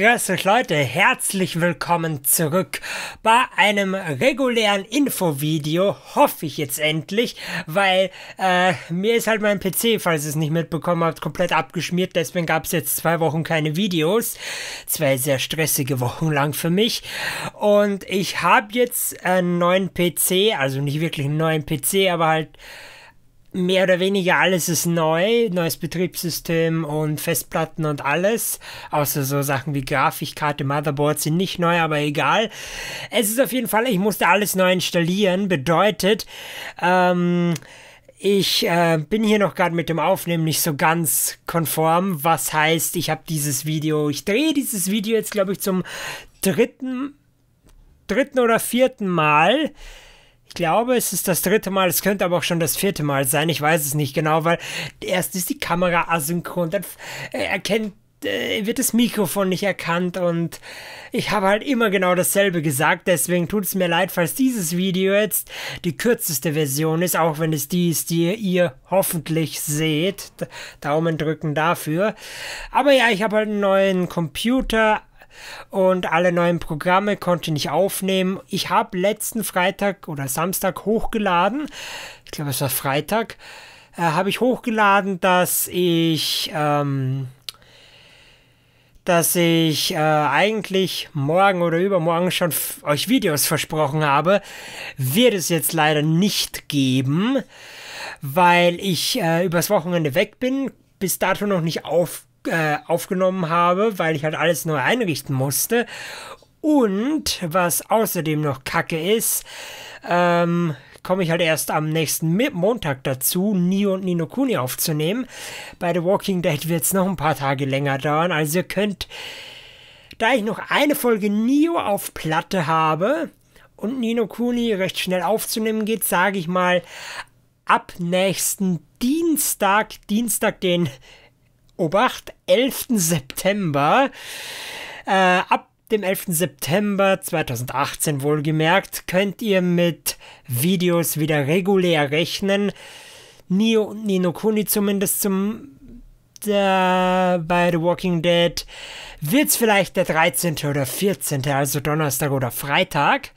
Grüß euch Leute, herzlich willkommen zurück bei einem regulären Infovideo, hoffe ich jetzt endlich, weil äh, mir ist halt mein PC, falls ihr es nicht mitbekommen habt, komplett abgeschmiert, deswegen gab es jetzt zwei Wochen keine Videos, zwei sehr stressige Wochen lang für mich und ich habe jetzt einen neuen PC, also nicht wirklich einen neuen PC, aber halt mehr oder weniger alles ist neu, neues Betriebssystem und Festplatten und alles, außer so Sachen wie Grafikkarte, Motherboard sind nicht neu, aber egal. Es ist auf jeden Fall, ich musste alles neu installieren, bedeutet, ähm, ich äh, bin hier noch gerade mit dem Aufnehmen nicht so ganz konform, was heißt, ich habe dieses Video, ich drehe dieses Video jetzt, glaube ich, zum dritten, dritten oder vierten Mal. Ich glaube, es ist das dritte Mal, es könnte aber auch schon das vierte Mal sein, ich weiß es nicht genau, weil erst ist die Kamera asynchron, dann äh, erkennt äh, wird das Mikrofon nicht erkannt und ich habe halt immer genau dasselbe gesagt, deswegen tut es mir leid, falls dieses Video jetzt die kürzeste Version ist, auch wenn es die ist, die ihr hoffentlich seht. Daumen drücken dafür. Aber ja, ich habe halt einen neuen Computer, und alle neuen Programme konnte ich nicht aufnehmen. Ich habe letzten Freitag oder Samstag hochgeladen, ich glaube es war Freitag, äh, habe ich hochgeladen, dass ich, ähm, dass ich äh, eigentlich morgen oder übermorgen schon euch Videos versprochen habe, wird es jetzt leider nicht geben, weil ich äh, übers Wochenende weg bin, bis dato noch nicht auf äh, aufgenommen habe, weil ich halt alles neu einrichten musste. Und was außerdem noch kacke ist, ähm, komme ich halt erst am nächsten Montag dazu, Nio und Nino Kuni aufzunehmen. Bei The Walking Dead wird es noch ein paar Tage länger dauern. Also ihr könnt, da ich noch eine Folge Nio auf Platte habe und Nino Kuni recht schnell aufzunehmen geht, sage ich mal, ab nächsten Dienstag, Dienstag den Obacht, 11. September. Äh, ab dem 11. September 2018 wohlgemerkt, könnt ihr mit Videos wieder regulär rechnen. Nino, Nino Kuni zumindest zum äh, bei The Walking Dead wird es vielleicht der 13. oder 14., also Donnerstag oder Freitag.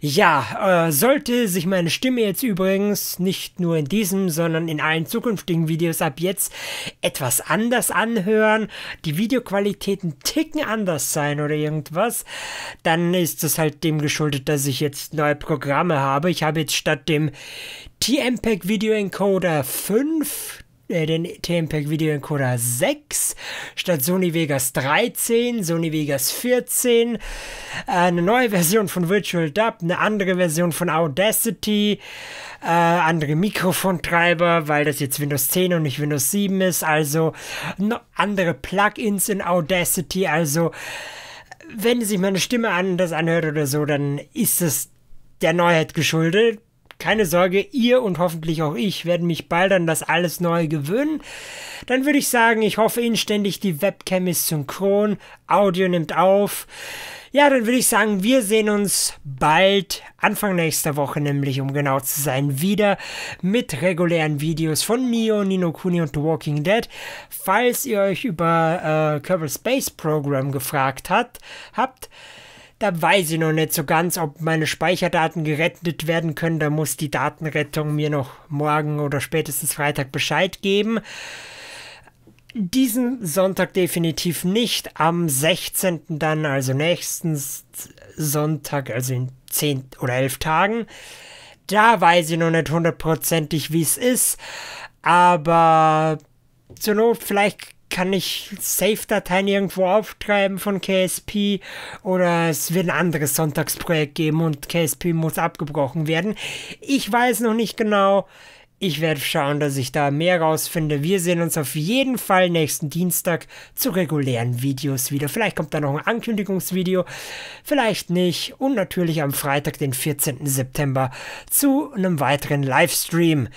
Ja, äh, sollte sich meine Stimme jetzt übrigens nicht nur in diesem, sondern in allen zukünftigen Videos ab jetzt etwas anders anhören, die Videoqualitäten ticken anders sein oder irgendwas, dann ist es halt dem geschuldet, dass ich jetzt neue Programme habe. Ich habe jetzt statt dem TMPEG Video Encoder 5 äh, den den Video Encoder 6 statt Sony Vegas 13, Sony Vegas 14, äh, eine neue Version von Virtual Dub, eine andere Version von Audacity, äh, andere Mikrofontreiber, weil das jetzt Windows 10 und nicht Windows 7 ist, also andere Plugins in Audacity, also wenn sich meine Stimme anders anhört oder so, dann ist es der Neuheit geschuldet keine Sorge, ihr und hoffentlich auch ich werden mich bald an das alles Neue gewöhnen. Dann würde ich sagen, ich hoffe inständig, die Webcam ist synchron, Audio nimmt auf. Ja, dann würde ich sagen, wir sehen uns bald, Anfang nächster Woche nämlich, um genau zu sein, wieder mit regulären Videos von Neo, Nino Kuni und The Walking Dead. Falls ihr euch über äh, Kerbal Space Program gefragt hat, habt, da weiß ich noch nicht so ganz, ob meine Speicherdaten gerettet werden können. Da muss die Datenrettung mir noch morgen oder spätestens Freitag Bescheid geben. Diesen Sonntag definitiv nicht. Am 16. dann, also nächsten Sonntag, also in 10 oder 11 Tagen. Da weiß ich noch nicht hundertprozentig, wie es ist. Aber zur Not, vielleicht kann ich safe dateien irgendwo auftreiben von KSP oder es wird ein anderes Sonntagsprojekt geben und KSP muss abgebrochen werden. Ich weiß noch nicht genau. Ich werde schauen, dass ich da mehr rausfinde. Wir sehen uns auf jeden Fall nächsten Dienstag zu regulären Videos wieder. Vielleicht kommt da noch ein Ankündigungsvideo, vielleicht nicht. Und natürlich am Freitag, den 14. September, zu einem weiteren Livestream.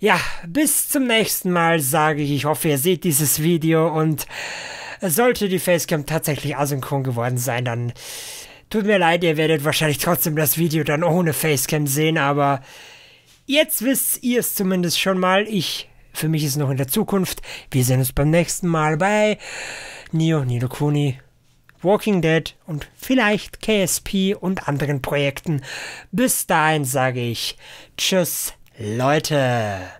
Ja, bis zum nächsten Mal sage ich, ich hoffe, ihr seht dieses Video und sollte die Facecam tatsächlich asynchron geworden sein, dann tut mir leid, ihr werdet wahrscheinlich trotzdem das Video dann ohne Facecam sehen, aber Jetzt wisst ihr es zumindest schon mal. Ich, für mich ist es noch in der Zukunft. Wir sehen uns beim nächsten Mal bei Neo Nido Kuni, Walking Dead und vielleicht KSP und anderen Projekten. Bis dahin sage ich Tschüss, Leute.